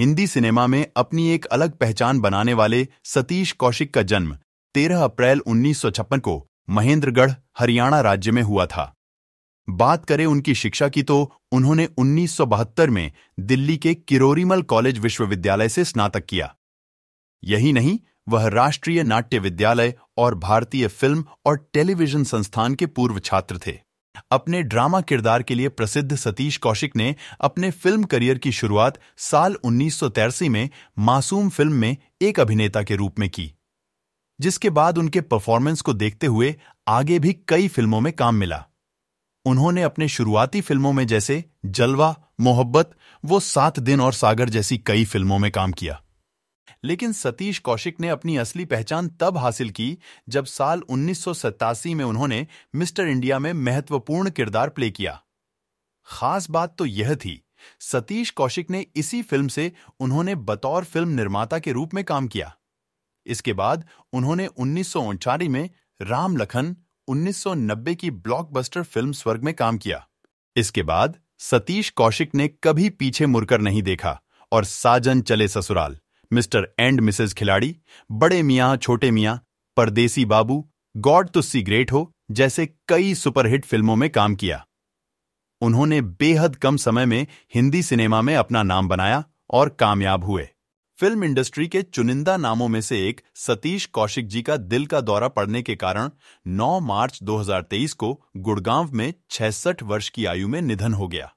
Hindi cinema में अपनी एक अलग पहचान बनाने वाले सतीश कौशिक का जन्म 13 अप्रैल उन्नीस को महेंद्रगढ़ हरियाणा राज्य में हुआ था बात करें उनकी शिक्षा की तो उन्होंने उन्नीस में दिल्ली के किरोरीमल कॉलेज विश्वविद्यालय से स्नातक किया यही नहीं वह राष्ट्रीय नाट्य विद्यालय और भारतीय फिल्म और टेलीविजन संस्थान के पूर्व छात्र थे अपने ड्रामा किरदार के लिए प्रसिद्ध सतीश कौशिक ने अपने फिल्म करियर की शुरुआत साल उन्नीस में मासूम फिल्म में एक अभिनेता के रूप में की जिसके बाद उनके परफॉर्मेंस को देखते हुए आगे भी कई फिल्मों में काम मिला उन्होंने अपने शुरुआती फिल्मों में जैसे जलवा मोहब्बत वो सात दिन और सागर जैसी कई फिल्मों में काम किया लेकिन सतीश कौशिक ने अपनी असली पहचान तब हासिल की जब साल उन्नीस में उन्होंने मिस्टर इंडिया में महत्वपूर्ण किरदार प्ले किया खास बात तो यह थी सतीश कौशिक ने इसी फिल्म से उन्होंने बतौर फिल्म निर्माता के रूप में काम किया इसके बाद उन्होंने उन्नीस में राम लखन 1990 की ब्लॉकबस्टर फिल्म स्वर्ग में काम किया इसके बाद सतीश कौशिक ने कभी पीछे मुड़कर नहीं देखा और साजन चले ससुराल मिस्टर एंड मिसेस खिलाड़ी बड़े मियाँ छोटे मियाँ परदेसी बाबू गॉड तुस्सी तो ग्रेट हो जैसे कई सुपरहिट फिल्मों में काम किया उन्होंने बेहद कम समय में हिंदी सिनेमा में अपना नाम बनाया और कामयाब हुए फिल्म इंडस्ट्री के चुनिंदा नामों में से एक सतीश कौशिक जी का दिल का दौरा पड़ने के कारण 9 मार्च 2023 को गुड़गांव में 66 वर्ष की आयु में निधन हो गया